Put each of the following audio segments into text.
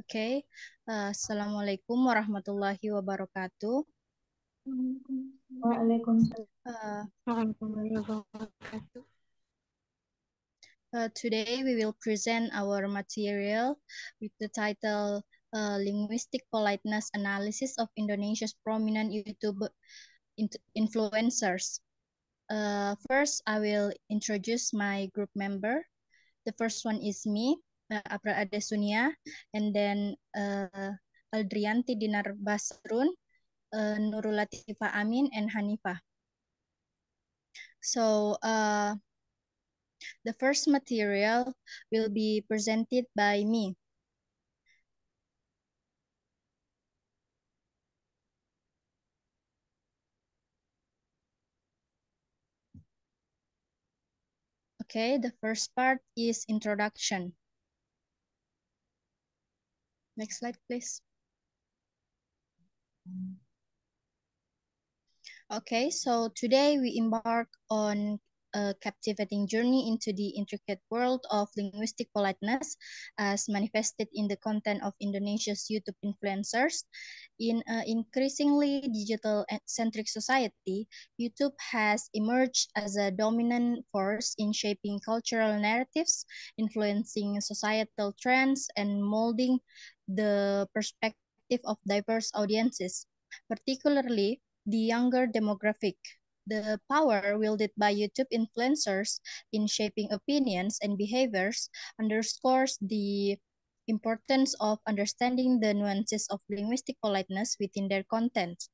okay. uh, eh, assalamualaikum warahmatullahi wabarakatuh. Waalaikumsalam. Uh, warahmatullahi wabarakatuh. Eh, uh, today we will present our material with the title uh, "Linguistic Politeness Analysis of Indonesia's Prominent YouTube Influencers." Uh, first, I will introduce my group member. The first one is me uh, eh, April Adesunia, and then uh, Aldrianti Dinar Basrun, uh, Nurul Amin, and Hanifa. So uh, the first material will be presented by me. Okay, the first part is introduction. Next slide, please. Okay, so today we embark on a captivating journey into the intricate world of linguistic politeness as manifested in the content of Indonesia's YouTube influencers. In an increasingly digital-centric society, YouTube has emerged as a dominant force in shaping cultural narratives, influencing societal trends, and molding the perspective of diverse audiences, particularly the younger demographic. The power wielded by YouTube influencers in shaping opinions and behaviors underscores the importance of understanding the nuances of linguistic politeness within their content.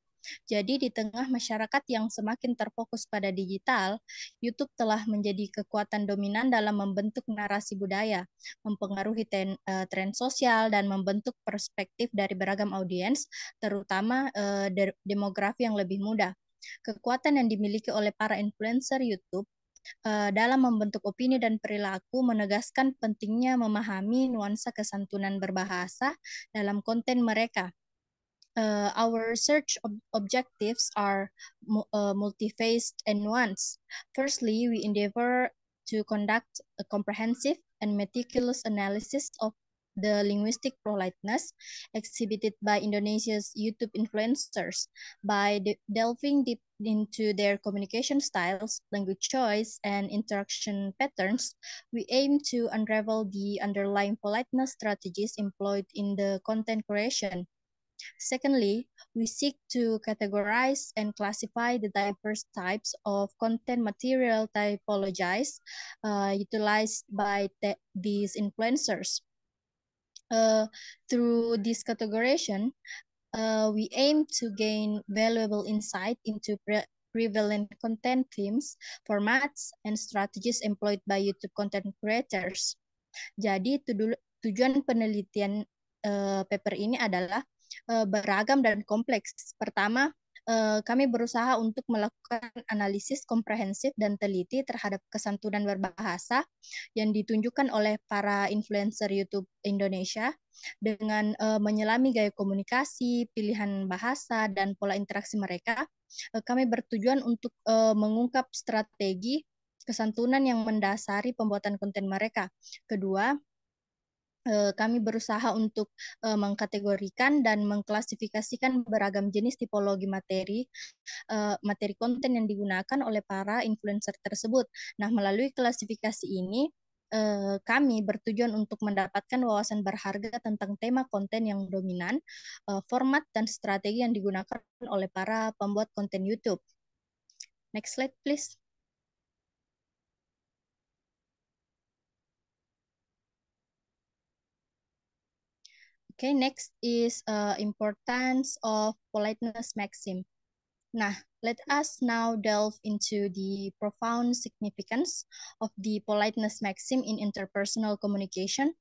Jadi di tengah masyarakat yang semakin terfokus pada digital, YouTube telah menjadi kekuatan dominan dalam membentuk narasi budaya, mempengaruhi ten, uh, tren sosial dan membentuk perspektif dari beragam audiens, terutama uh, de demografi yang lebih muda. Kekuatan yang dimiliki oleh para influencer YouTube eh, dalam membentuk opini dan perilaku menegaskan pentingnya memahami nuansa kesantunan berbahasa dalam konten mereka Uh, our search ob objectives are uh, multi-faced and nuanced. Firstly, we endeavor to conduct a comprehensive and meticulous analysis of the linguistic politeness exhibited by Indonesia's YouTube influencers by de delving deep into their communication styles, language choice, and interaction patterns, we aim to unravel the underlying politeness strategies employed in the content creation Secondly, we seek to categorize and classify the diverse types of content material typologized uh, utilized by these influencers. Uh, through this categorization, uh, we aim to gain valuable insight into pre prevalent content themes, formats, and strategies employed by YouTube content creators. Jadi tujuan penelitian uh, paper ini adalah uh, beragam dan kompleks. Pertama, eh, kami berusaha untuk melakukan analisis komprehensif dan teliti terhadap kesantunan berbahasa yang ditunjukkan oleh para influencer YouTube Indonesia dengan uh, menyelami gaya komunikasi, pilihan bahasa, dan pola interaksi mereka. Uh, kami bertujuan untuk uh, mengungkap strategi kesantunan yang mendasari pembuatan konten mereka. Kedua, Eh, kami berusaha untuk eh, mengkategorikan dan mengklasifikasikan beragam jenis tipologi materi eh, materi konten yang digunakan oleh para influencer tersebut. Nah, melalui klasifikasi ini kami bertujuan untuk mendapatkan wawasan berharga tentang tema konten yang dominan, format dan strategi yang digunakan oleh para pembuat konten YouTube. Next slide please. Okay, next is uh, importance of politeness maxim. Nah, let us now delve into the profound significance of the politeness maxim in interpersonal communication,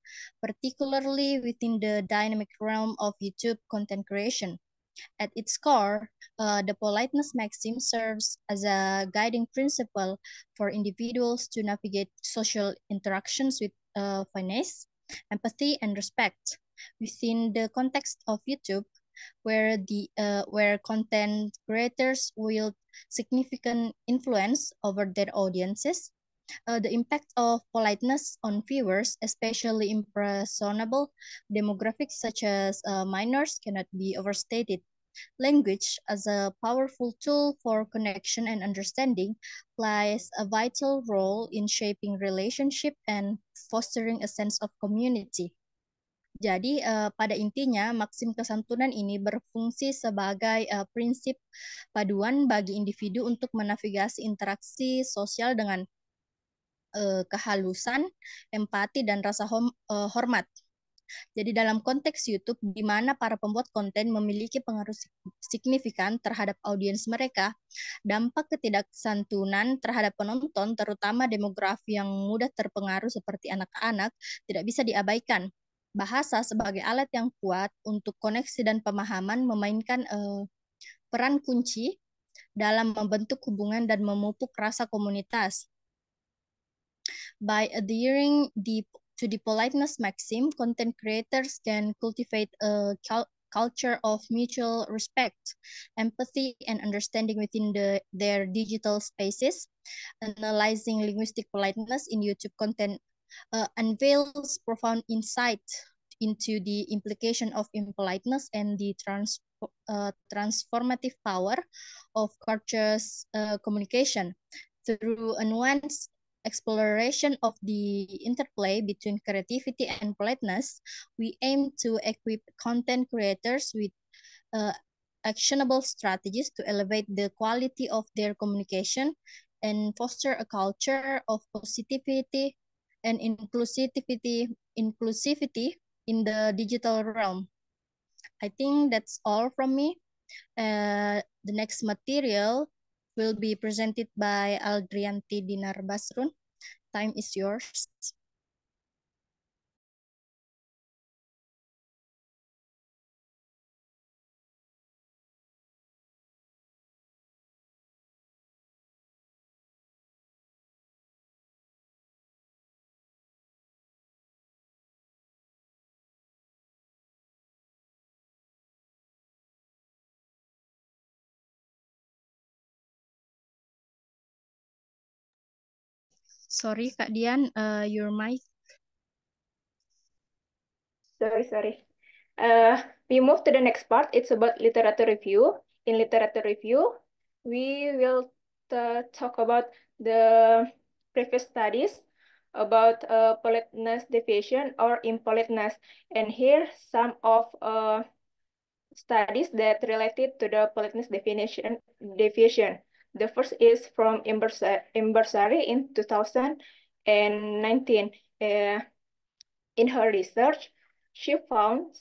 particularly within the dynamic realm of YouTube content creation. At its core, uh, the politeness maxim serves as a guiding principle for individuals to navigate social interactions with uh, finesse, empathy, and respect within the context of YouTube, where the uh, where content creators wield significant influence over their audiences. Uh, the impact of politeness on viewers, especially impressionable demographics such as uh, minors, cannot be overstated. Language, as a powerful tool for connection and understanding, plays a vital role in shaping relationship and fostering a sense of community. Jadi uh, pada intinya maksim kesantunan ini berfungsi sebagai uh, prinsip paduan bagi individu untuk menavigasi interaksi sosial dengan uh, kehalusan, empati dan rasa hom uh, hormat. Jadi dalam konteks YouTube di mana para pembuat konten memiliki pengaruh signifikan terhadap audiens mereka, dampak ketidaksantunan terhadap penonton terutama demografi yang mudah terpengaruh seperti anak-anak tidak bisa diabaikan bahasa sebagai alat yang kuat untuk koneksi dan pemahaman memainkan eh, peran kunci dalam membentuk hubungan dan memupuk rasa komunitas. By adhering the, to the politeness maxim, content creators can cultivate a culture of mutual respect, empathy, and understanding within the, their digital spaces. Analyzing linguistic politeness in YouTube content uh, unveils profound insight into the implication of impoliteness and the trans uh, transformative power of courteous uh, communication through a nuanced exploration of the interplay between creativity and politeness, we aim to equip content creators with uh, actionable strategies to elevate the quality of their communication and foster a culture of positivity, and inclusivity, inclusivity in the digital realm. I think that's all from me. Uh, the next material will be presented by Aldrianti Dinar Basrun. Time is yours. Sorry Kak Dian, uh, your mic. Sorry, sorry. Uh, we move to the next part. It's about literature review. In literature review, we will talk about the previous studies about uh, politeness deviation or impoliteness. And here some of uh, studies that related to the politeness definition deviation. The first is from Imbersari in 2019. Uh, in her research, she found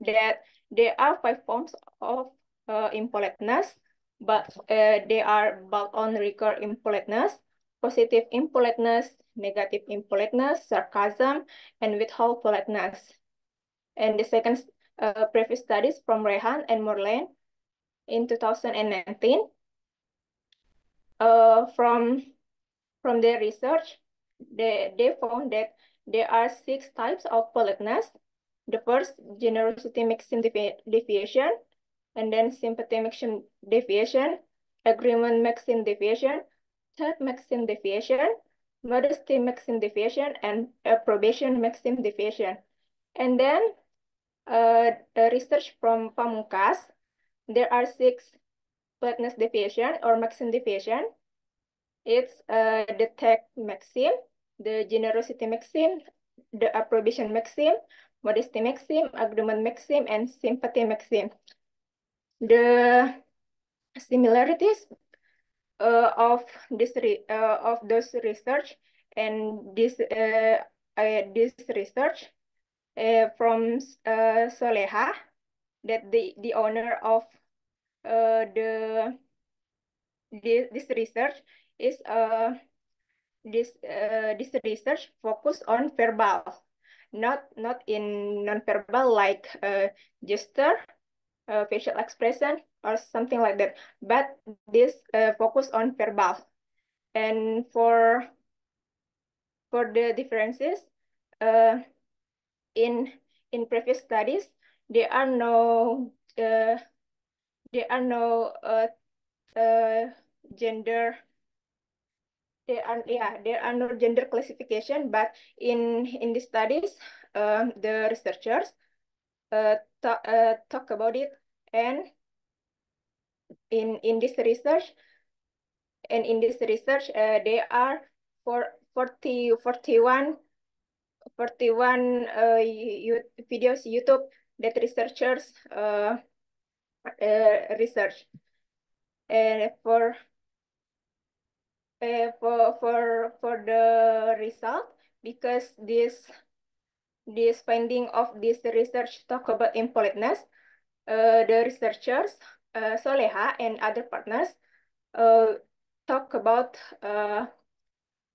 that there are five forms of uh, impoliteness, but uh, they are about on record impoliteness, positive impoliteness, negative impoliteness, sarcasm, and withhold politeness. And the second uh, previous studies from Rehan and Morlane in 2019 uh, from, from their research, they, they found that there are six types of politeness. The first, generosity maxim deviation, and then sympathy maxim deviation, agreement maxim deviation, third maxim deviation, modesty maxim deviation, and approbation maxim deviation. And then uh, the research from Pamukas, there are six Pertness deficient or Maxim deficient. It's uh, the tech maxim, the generosity maxim, the approbation maxim, modesty maxim, agreement maxim, and sympathy maxim. The similarities uh, of this re uh, of those research and this uh, uh this research uh, from uh, Soleha that the the owner of uh, the this, this research is uh, this uh, this research focus on verbal, not not in nonverbal like uh, gesture, uh, facial expression or something like that. But this uh, focus on verbal, and for for the differences, uh, in in previous studies there are no uh, there are no uh, uh, gender there are yeah there are no gender classification but in in the studies um, the researchers uh, talk, uh, talk about it and in in this research and in this research uh, there are for 40 41 41 uh, you, videos youtube that researchers uh, uh, research uh, for uh, for for for the result because this this finding of this research talk about impoliteness. Uh, the researchers uh, Soleha and other partners uh, talk about uh,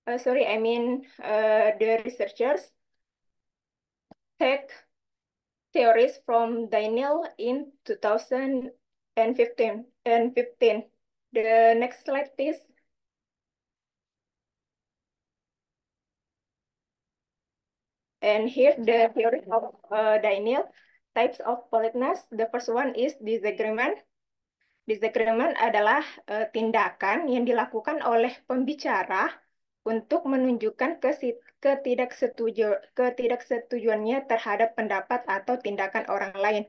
uh sorry I mean uh, the researchers take theories from Daniel in 2015. And 15. The next slide, please. And here the theory of uh, Daniel, types of politeness. The first one is disagreement. Disagreement adalah uh, tindakan yang dilakukan oleh pembicara untuk menunjukkan ketidaksetuju, ketidaksetujuannya terhadap pendapat atau tindakan orang lain.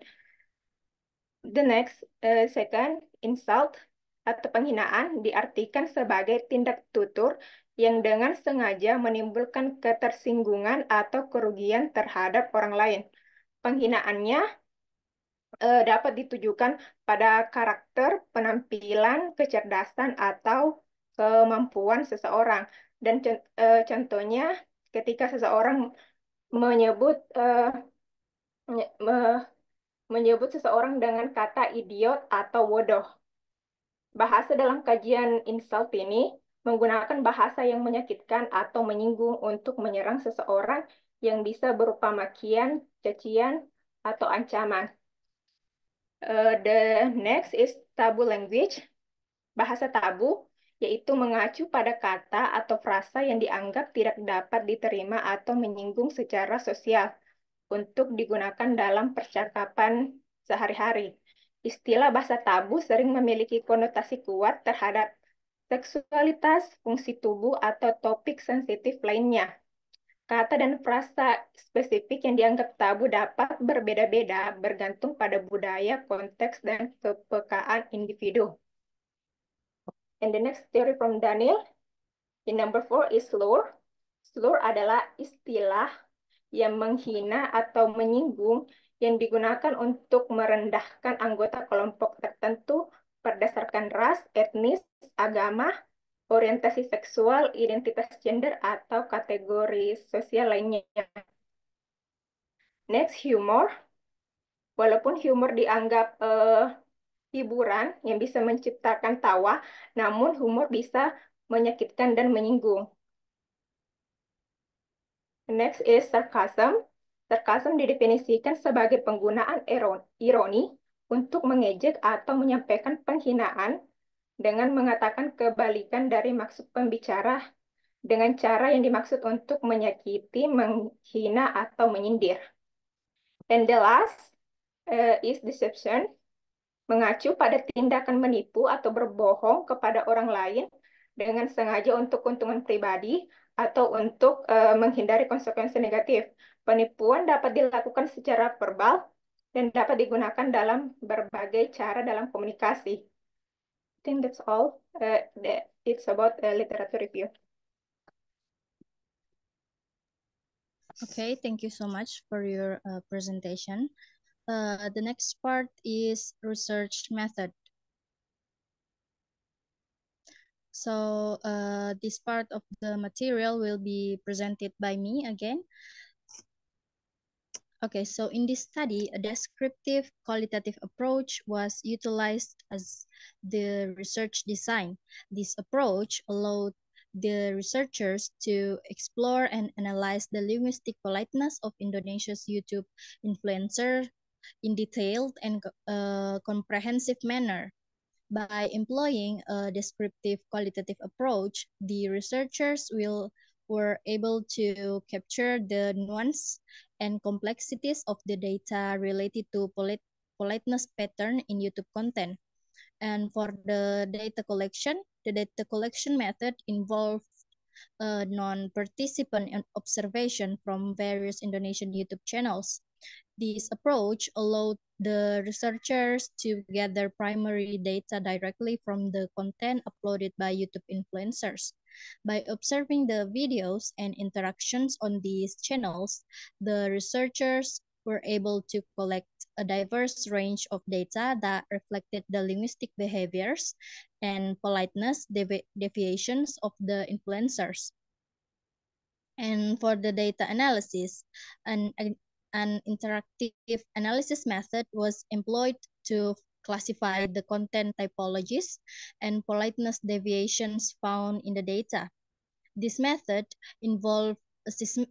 The next, uh, second, insult atau penghinaan diartikan sebagai tindak tutur yang dengan sengaja menimbulkan ketersinggungan atau kerugian terhadap orang lain. Penghinaannya uh, dapat ditujukan pada karakter, penampilan, kecerdasan, atau kemampuan seseorang. Dan eh, contohnya ketika seseorang menyebut eh, menyebut seseorang dengan kata idiot atau bodoh. Bahasa dalam kajian insult ini menggunakan bahasa yang menyakitkan atau menyinggung untuk menyerang seseorang yang bisa berupa makian, cacian, atau ancaman. Uh, the next is tabu language. Bahasa tabu yaitu mengacu pada kata atau frasa yang dianggap tidak dapat diterima atau menyinggung secara sosial untuk digunakan dalam percakapan sehari-hari. Istilah bahasa tabu sering memiliki konotasi kuat terhadap seksualitas, fungsi tubuh, atau topik sensitif lainnya. Kata dan frasa spesifik yang dianggap tabu dapat berbeda-beda bergantung pada budaya, konteks, dan kepekaan individu. And the next theory from Daniel, in number four is slur. Slur adalah istilah yang menghina atau menyinggung yang digunakan untuk merendahkan anggota kelompok tertentu berdasarkan ras, etnis, agama, orientasi seksual, identitas gender, atau kategori sosial lainnya. Next, humor. Walaupun humor dianggap uh, hiburan yang bisa menciptakan tawa, namun humor bisa menyakitkan dan menyinggung. Next is sarcasm. Sarcasm didefinisikan sebagai penggunaan ironi untuk mengejek atau menyampaikan penghinaan dengan mengatakan kebalikan dari maksud pembicara dengan cara yang dimaksud untuk menyakiti, menghina, atau menyindir. And the last uh, is deception mengacu pada tindakan menipu atau berbohong kepada orang lain dengan sengaja untuk keuntungan pribadi atau untuk uh, menghindari konsekuensi negatif. Penipuan dapat dilakukan secara verbal dan dapat digunakan dalam berbagai cara dalam komunikasi. I think that's all. Uh, it's about uh, literature review. Okay, thank you so much for your uh, presentation. Uh, the next part is research method. So uh, this part of the material will be presented by me again. Okay, so in this study, a descriptive qualitative approach was utilized as the research design. This approach allowed the researchers to explore and analyze the linguistic politeness of Indonesia's YouTube influencer in detailed and uh, comprehensive manner. By employing a descriptive qualitative approach, the researchers will were able to capture the nuance and complexities of the data related to polit politeness pattern in YouTube content. And for the data collection, the data collection method involved uh, non-participant observation from various Indonesian YouTube channels. This approach allowed the researchers to gather primary data directly from the content uploaded by YouTube influencers. By observing the videos and interactions on these channels, the researchers were able to collect a diverse range of data that reflected the linguistic behaviors and politeness devi deviations of the influencers. And for the data analysis, an an interactive analysis method was employed to classify the content typologies and politeness deviations found in the data. This method involved a, system,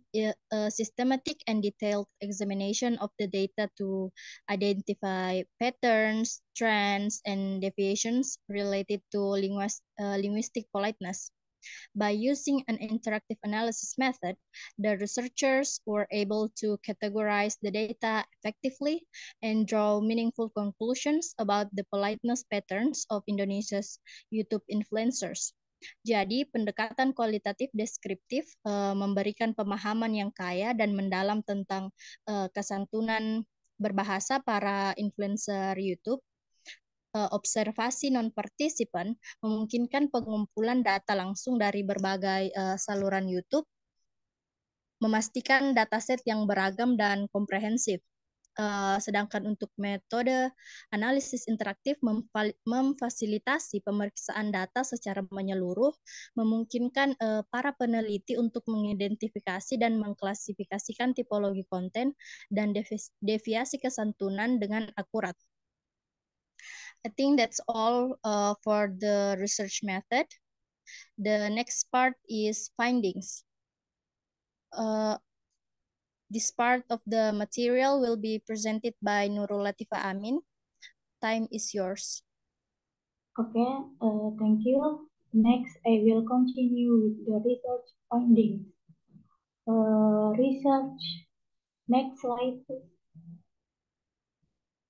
a systematic and detailed examination of the data to identify patterns, trends, and deviations related to linguist, uh, linguistic politeness. By using an interactive analysis method, the researchers were able to categorize the data effectively and draw meaningful conclusions about the politeness patterns of Indonesia's YouTube influencers. Jadi, pendekatan kualitatif deskriptif uh, memberikan pemahaman yang kaya dan mendalam tentang uh, kesantunan berbahasa para influencer YouTube Eh, observasi non-partisipan memungkinkan pengumpulan data langsung dari berbagai eh, saluran YouTube, memastikan dataset yang beragam dan komprehensif. Eh, sedangkan untuk metode analisis interaktif memfasilitasi pemeriksaan data secara menyeluruh, memungkinkan para peneliti untuk mengidentifikasi dan mengklasifikasikan tipologi konten dan deviasi kesantunan dengan akurat. I think that's all uh, for the research method. The next part is findings. Uh, this part of the material will be presented by Nurul Latifa Amin. Time is yours. Okay, uh, thank you. Next, I will continue with the research findings. Uh, research, next slide.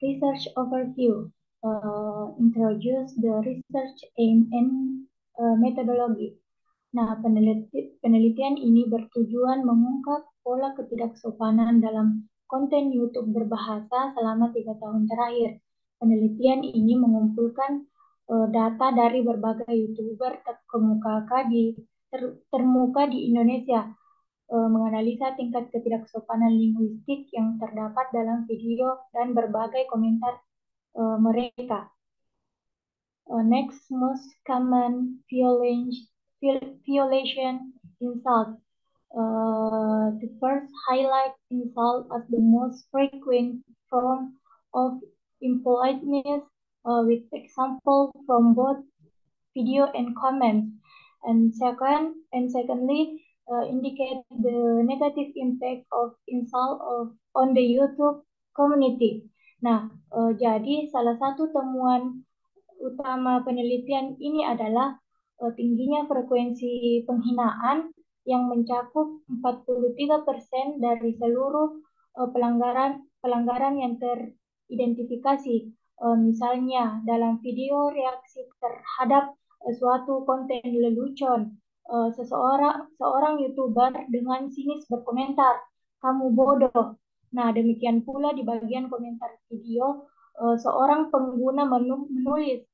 Research overview. uh, introduce the research aim and uh, eh, methodology. Nah, peneliti penelitian ini bertujuan mengungkap pola ketidaksopanan dalam konten YouTube berbahasa selama tiga tahun terakhir. Penelitian ini mengumpulkan uh, data dari berbagai YouTuber terkemuka di ter, termuka di Indonesia menganalisa tingkat ketidaksopanan linguistik yang terdapat dalam video dan berbagai komentar uh, mereka. Uh, next most common violence, violation insult. Uh, the first highlight insult as the most frequent form of impoliteness uh, with example from both video and comments. And second, and secondly, uh, indicate the negative impact of insult of, on the YouTube community. Nah, e, jadi salah satu temuan utama penelitian ini adalah e, tingginya frekuensi penghinaan yang mencakup 43% dari seluruh e, pelanggaran pelanggaran yang teridentifikasi. E, misalnya dalam video reaksi terhadap e, suatu konten lelucon, e, seseorang seorang YouTuber dengan sinis berkomentar, "Kamu bodoh." Nah, demikian pula di bagian komentar video, eh, seorang pengguna menulis,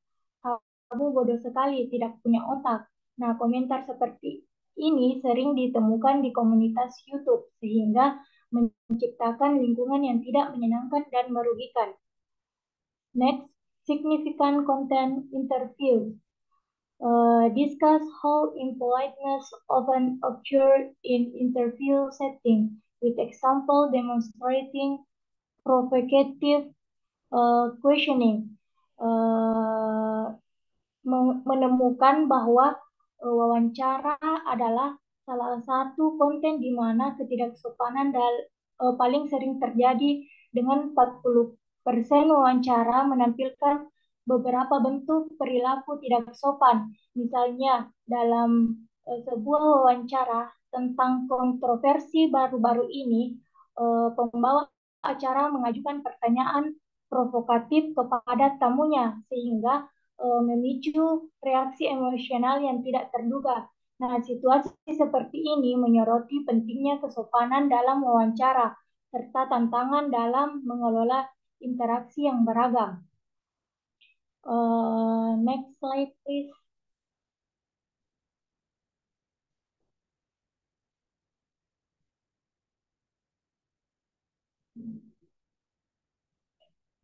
kamu bodoh sekali, tidak punya otak. Nah, komentar seperti ini sering ditemukan di komunitas YouTube, sehingga menciptakan lingkungan yang tidak menyenangkan dan merugikan. Next, significant content interview. Uh, discuss how impoliteness often occur in interview setting with example demonstrating provocative uh, questioning. Uh, menemukan bahwa eh, wawancara adalah salah satu konten di mana ketidaksopanan dal, uh, paling sering terjadi dengan 40% wawancara menampilkan beberapa bentuk perilaku tidak sopan. Misalnya dalam uh, sebuah wawancara tentang kontroversi baru-baru ini, eh, pembawa acara mengajukan pertanyaan provokatif kepada tamunya sehingga eh, memicu reaksi emosional yang tidak terduga. Nah, situasi seperti ini menyoroti pentingnya kesopanan dalam wawancara serta tantangan dalam mengelola interaksi yang beragam. Uh, next slide, please.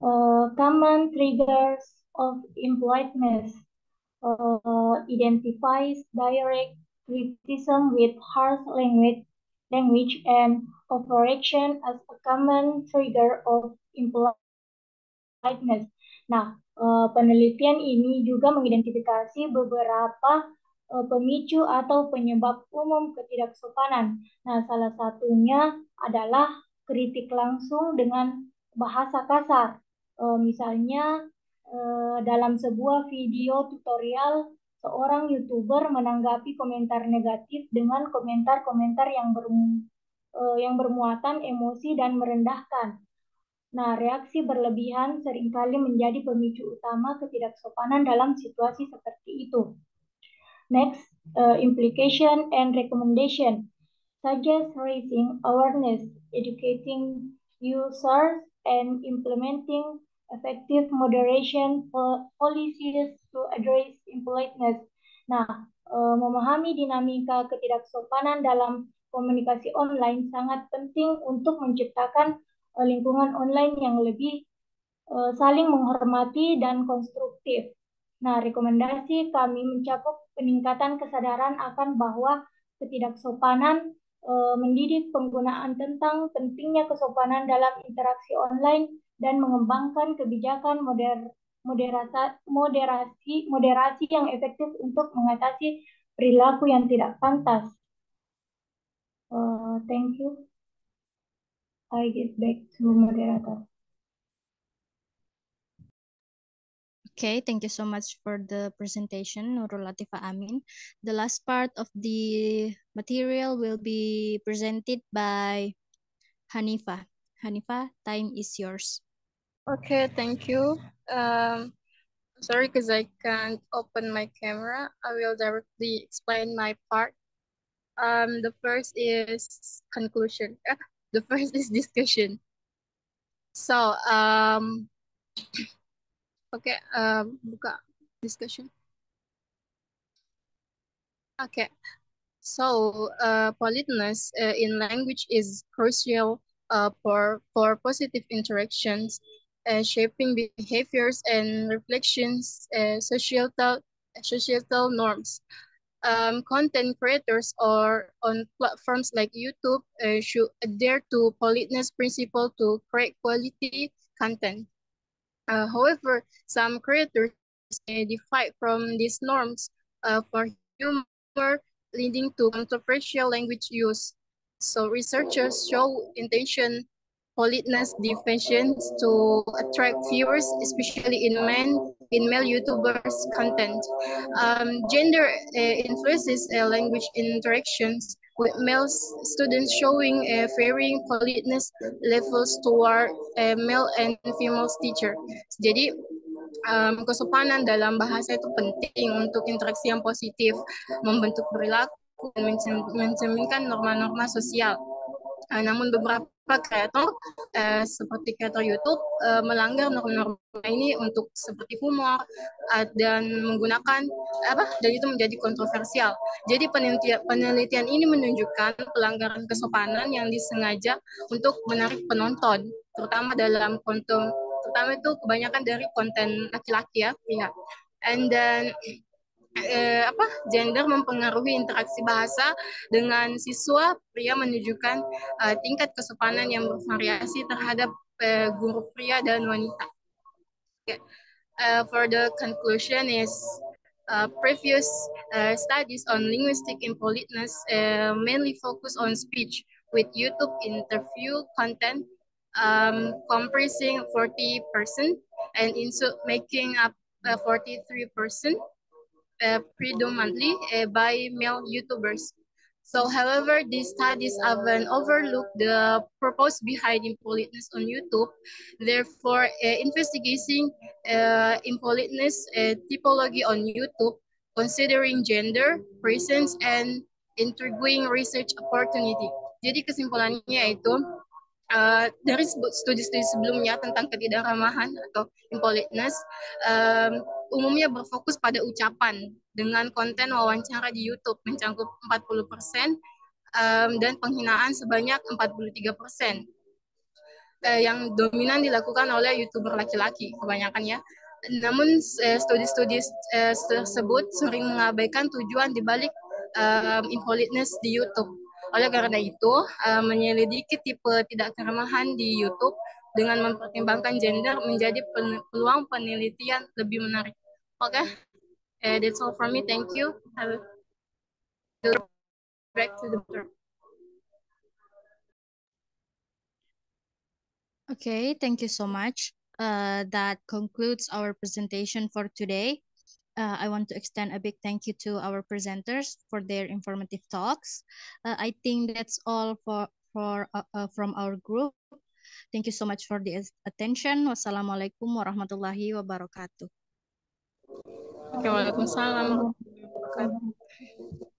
uh, common triggers of employedness, uh, eh, identifies direct criticism with harsh language, language and overreaction as a common trigger of impoliteness. Nah, eh, penelitian ini juga mengidentifikasi beberapa pemicu atau penyebab umum ketidaksopanan. Nah, salah satunya adalah kritik langsung dengan bahasa kasar. Eh, misalnya eh, dalam sebuah video tutorial seorang youtuber menanggapi komentar negatif dengan komentar-komentar yang eh, yang bermuatan emosi dan merendahkan. Nah, reaksi berlebihan seringkali menjadi pemicu utama ketidaksopanan dalam situasi seperti itu. Next, uh, implication and recommendation. Suggest raising awareness, educating users, and implementing effective moderation eh, policies to address impoliteness. Nah, eh, memahami dinamika ketidaksopanan dalam komunikasi online sangat penting untuk menciptakan eh, lingkungan online yang lebih saling menghormati dan konstruktif. Nah, rekomendasi kami mencakup peningkatan kesadaran akan bahwa ketidaksopanan mendidik penggunaan tentang pentingnya kesopanan dalam interaksi online dan mengembangkan kebijakan moder moderasi, moderasi moderasi yang efektif untuk mengatasi perilaku yang tidak pantas. Uh, thank you. I get back to moderator. Okay, thank you so much for the presentation, Nurul Latifa Amin. The last part of the material will be presented by Hanifa. Hanifa, time is yours. Okay, thank you. Um, sorry, because I can't open my camera. I will directly explain my part. Um, the first is conclusion. the first is discussion. So, um, okay, um, buka discussion. Okay, so uh, politeness uh, in language is crucial uh, for, for positive interactions uh, shaping behaviors and reflections uh, societal societal norms. Um, content creators or on platforms like YouTube uh, should adhere to politeness principle to create quality content. Uh, however, some creators may defy from these norms uh, for humor, leading to controversial language use. So researchers show intention politeness defension to attract viewers, especially in men in male YouTubers content. Um, gender eh, influences eh, language interactions with male students showing uh, varying politeness levels toward uh, male and female teacher. Jadi um, kesopanan dalam bahasa itu penting untuk interaksi yang positif, membentuk perilaku dan mencerminkan norma-norma sosial. Uh, namun beberapa beberapa kreator eh, seperti kreator YouTube eh, melanggar norma-norma ini untuk seperti humor eh, dan menggunakan apa dan itu menjadi kontroversial. Jadi penelitian, penelitian ini menunjukkan pelanggaran kesopanan yang disengaja untuk menarik penonton, terutama dalam konten terutama itu kebanyakan dari konten laki-laki ya, ya. And then eh, apa gender mempengaruhi interaksi bahasa dengan siswa pria menunjukkan eh, tingkat kesopanan yang bervariasi terhadap eh, guru pria dan wanita. Okay. Ya, uh, eh, for the conclusion is Uh, previous uh, studies on linguistic impoliteness uh, mainly focus on speech with YouTube interview content um, comprising 40% and in making up 43% predominantly uh, uh, by male YouTubers. So, however, these studies haven't overlooked the purpose behind impoliteness on YouTube. Therefore, uh, investigating uh, impoliteness uh, typology on YouTube, considering gender, presence, and intriguing research opportunity. Jadi kesimpulannya itu. Uh, dari studi-studi sebelumnya tentang ketidakramahan atau impoliteness, um, umumnya berfokus pada ucapan dengan konten wawancara di YouTube mencangkup 40 persen um, dan penghinaan sebanyak 43 persen uh, yang dominan dilakukan oleh youtuber laki-laki kebanyakan ya. Namun eh, studi-studi tersebut sering mengabaikan tujuan dibalik um, impoliteness di YouTube oleh karena itu, uh, menyelidiki tipe tidak keramahan di YouTube dengan mempertimbangkan gender menjadi peluang penelitian lebih menarik. Oke, okay? uh, eh, that's all from me. Thank you. Have back to the Okay, thank you so much. Uh, that concludes our presentation for today. Uh, I want to extend a big thank you to our presenters for their informative talks. Uh, I think that's all for, for uh, uh from our group. Thank you so much for the attention. Wassalamualaikum warahmatullahi wabarakatuh. Okay,